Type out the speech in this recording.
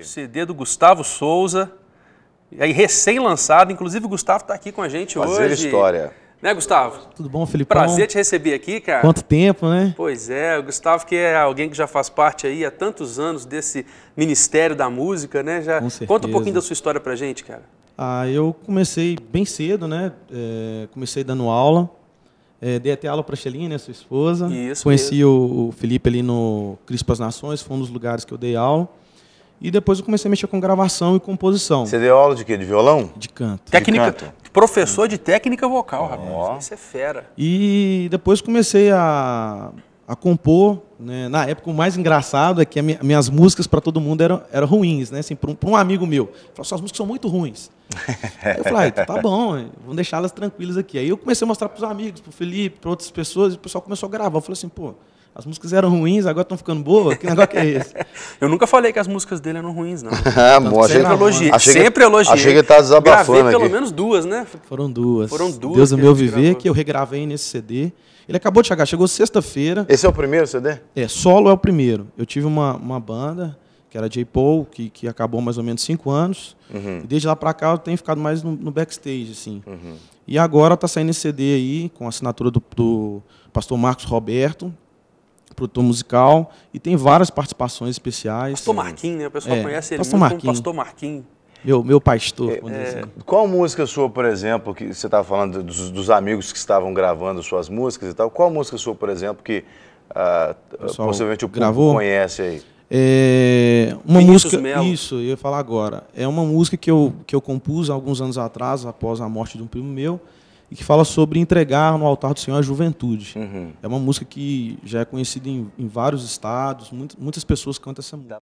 CD do Gustavo Souza, aí recém-lançado. Inclusive, o Gustavo está aqui com a gente Fazer hoje. história. Né, Gustavo? Tudo bom, Felipe? Prazer te receber aqui, cara. Quanto tempo, né? Pois é, o Gustavo que é alguém que já faz parte aí há tantos anos desse Ministério da Música, né? Já com certeza. Conta um pouquinho da sua história pra gente, cara. Ah, eu comecei bem cedo, né? É, comecei dando aula. É, dei até aula para a Xelinha, né, sua esposa. Isso Conheci o, o Felipe ali no Crispas Nações, foi um dos lugares que eu dei aula. E depois eu comecei a mexer com gravação e composição. Você deu aula de quê? De violão? De canto. Técnica, de canto. Professor de técnica vocal, é. rapaz. Isso é fera. E depois comecei a, a compor. Né? Na época, o mais engraçado é que minha, minhas músicas para todo mundo eram, eram ruins, né? Assim, para um, um, amigo meu. Ele falou, suas músicas são muito ruins. Aí eu falei, ah, então tá bom, vamos deixá-las tranquilas aqui. Aí eu comecei a mostrar para os amigos, para o Felipe, para outras pessoas, e o pessoal começou a gravar. Eu falei assim, pô, as músicas eram ruins, agora estão ficando boas. Que negócio que é esse? eu nunca falei que as músicas dele eram ruins, não. ah, sempre achei, elogiei. Achei sempre elogiei. Achei que ele tá estava desabafando Gravei pelo aqui. menos duas, né? Foram duas. Foram duas. Deus do meu viver, gravou. que eu regravei nesse CD. Ele acabou de chegar, chegou sexta-feira. Esse é o primeiro CD? É, solo é o primeiro. Eu tive uma, uma banda, que era J. Paul, que, que acabou mais ou menos cinco anos. Uhum. desde lá para cá eu tenho ficado mais no, no backstage, assim. Uhum. E agora tá saindo esse CD aí, com assinatura do, do pastor Marcos Roberto, produtor musical, e tem várias participações especiais. Pastor Marquinhos, né? O pessoal é, conhece ele Pastor muito Marquinhos. Pastor Marquinhos. Meu, meu pastor. É, é assim. qual música sua, por exemplo, que você estava falando dos, dos, amigos que estavam gravando suas músicas e tal, qual música sua, por exemplo, que ah, Pessoal, possivelmente o público gravou? conhece aí? É uma Vinícius música, Mello. isso, eu ia falar agora. É uma música que eu, que eu compus alguns anos atrás, após a morte de um primo meu, e que fala sobre entregar no altar do Senhor a juventude. Uhum. É uma música que já é conhecida em, em vários estados, muitas pessoas cantam essa música.